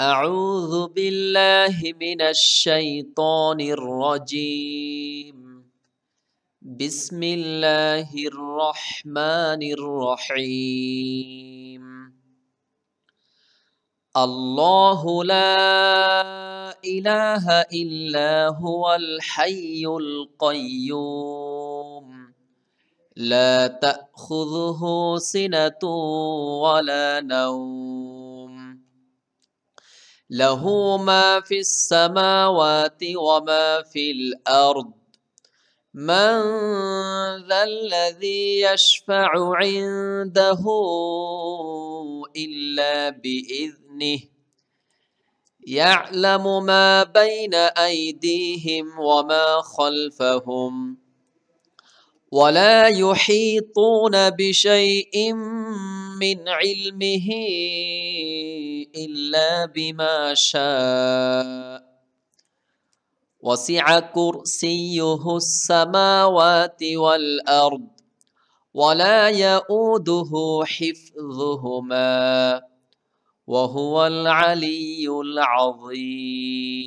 أعوذ بالله من الشيطان الرجيم بسم الله الرحمن الرحيم الله لا إله إلا هو الحي القيوم لا تأخذه سنة ولا نوم له ما في السماوات وما في الارض من ذا الذي يشفع عنده الا باذنه يعلم ما بين ايديهم وما خلفهم ولا يحيطون بشيء من علمه إلا بما شاء وسع كرسيه السماوات والأرض ولا يؤوده حفظهما وهو العلي العظيم